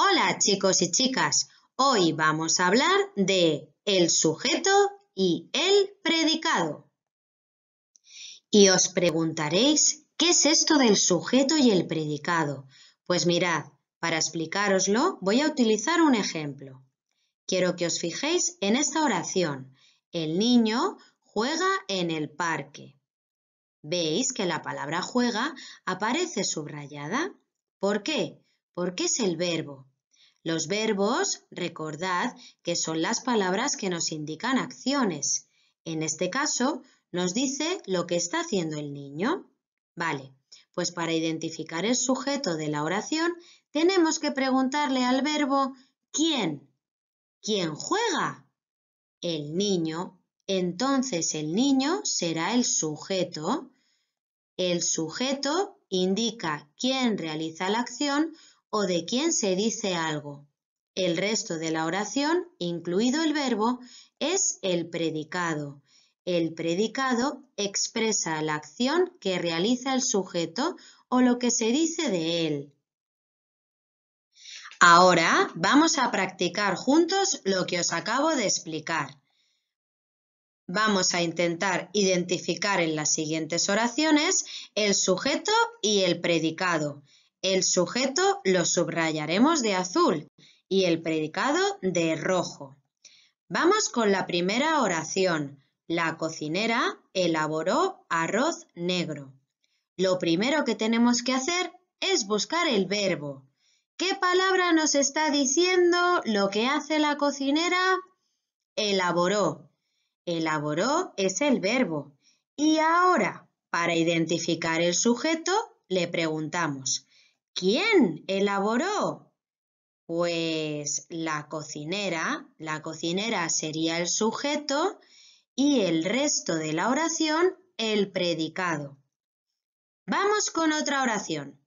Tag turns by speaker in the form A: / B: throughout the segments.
A: Hola chicos y chicas, hoy vamos a hablar de el sujeto y el predicado. Y os preguntaréis, ¿qué es esto del sujeto y el predicado? Pues mirad, para explicároslo voy a utilizar un ejemplo. Quiero que os fijéis en esta oración. El niño juega en el parque. Veis que la palabra juega aparece subrayada. ¿Por qué? Porque es el verbo los verbos, recordad que son las palabras que nos indican acciones. En este caso, nos dice lo que está haciendo el niño. Vale, pues para identificar el sujeto de la oración, tenemos que preguntarle al verbo ¿quién? ¿Quién juega? El niño. Entonces el niño será el sujeto. El sujeto indica quién realiza la acción o de quién se dice algo. El resto de la oración, incluido el verbo, es el predicado. El predicado expresa la acción que realiza el sujeto o lo que se dice de él. Ahora vamos a practicar juntos lo que os acabo de explicar. Vamos a intentar identificar en las siguientes oraciones el sujeto y el predicado. El sujeto lo subrayaremos de azul y el predicado de rojo. Vamos con la primera oración. La cocinera elaboró arroz negro. Lo primero que tenemos que hacer es buscar el verbo. ¿Qué palabra nos está diciendo lo que hace la cocinera? Elaboró. Elaboró es el verbo. Y ahora, para identificar el sujeto, le preguntamos, ¿Quién elaboró? Pues la cocinera. La cocinera sería el sujeto y el resto de la oración el predicado. Vamos con otra oración.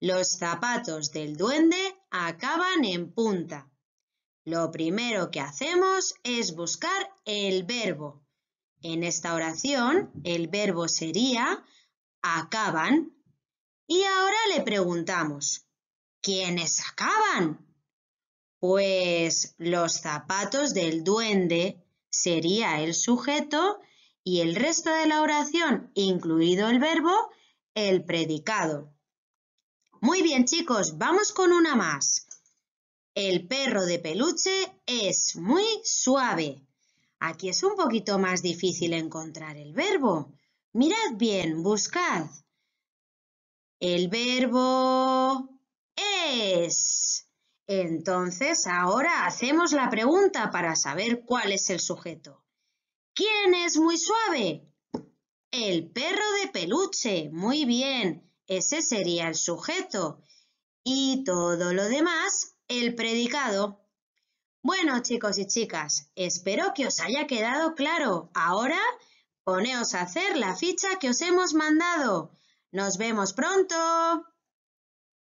A: Los zapatos del duende acaban en punta. Lo primero que hacemos es buscar el verbo. En esta oración, el verbo sería acaban y ahora le preguntamos, ¿quiénes acaban? Pues los zapatos del duende sería el sujeto y el resto de la oración, incluido el verbo, el predicado. Muy bien chicos, vamos con una más. El perro de peluche es muy suave. Aquí es un poquito más difícil encontrar el verbo. Mirad bien, buscad. El verbo es. Entonces, ahora hacemos la pregunta para saber cuál es el sujeto. ¿Quién es muy suave? El perro de peluche. Muy bien, ese sería el sujeto. Y todo lo demás, el predicado. Bueno, chicos y chicas, espero que os haya quedado claro. Ahora, poneos a hacer la ficha que os hemos mandado. Nos vemos pronto.